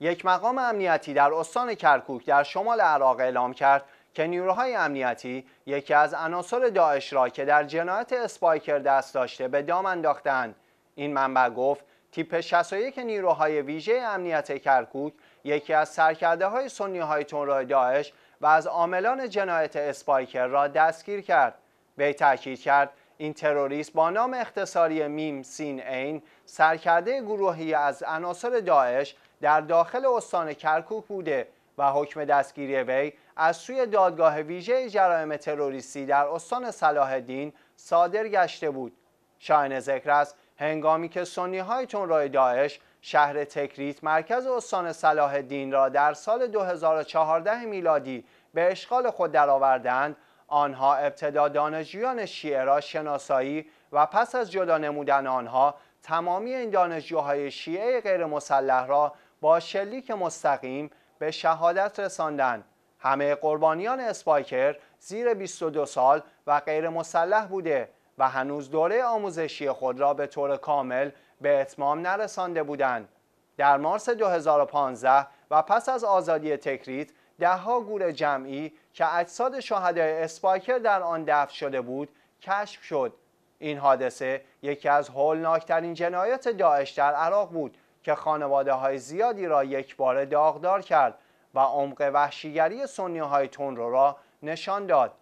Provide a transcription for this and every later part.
یک مقام امنیتی در استان کرکوک در شمال عراق اعلام کرد که نیروهای امنیتی یکی از عناصر داعش را که در جنایت اسپایکر دست داشته به دام انداختند این منبع گفت تیپ 61 نیروهای ویژه امنیت کرکوک یکی از سرکرده های سنی های تنرای داعش و از عاملان جنایت اسپایکر را دستگیر کرد وی تاکید کرد این تروریست با نام اختصاری میم سین این سرکرده گروهی از عناصر داعش در داخل استان کرکوک بوده و حکم دستگیری وی از سوی دادگاه ویژه جرائم تروریستی در استان صلاح الدین صادر گشته بود شاین ذکر است هنگامی که سنی های تنروی داعش شهر تکریت مرکز استان صلاح الدین را در سال 2014 میلادی به اشغال خود درآوردند آنها ابتدا دانشجویان شیعه را شناسایی و پس از جدا نمودن آنها تمامی این دانشجوهای شیعه غیر مسلح را با شلیک مستقیم به شهادت رساندند همه قربانیان اسپایکر زیر 22 سال و غیر مسلح بوده و هنوز دوره آموزشی خود را به طور کامل به اتمام نرسانده بودند. در مارس 2015 و پس از آزادی تکریت دهها گور جمعی که اجساد شهدای اسپایکر در آن دفن شده بود کشف شد این حادثه یکی از هولناکترین جنایت داعش در عراق بود که خانواده های زیادی را یک بار داغدار کرد و عمق وحشیگری سنی های تون را نشان داد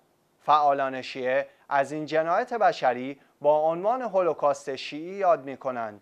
فعالان شیعه از این جنایت بشری با عنوان هولوکاست شیعی یاد می کنند.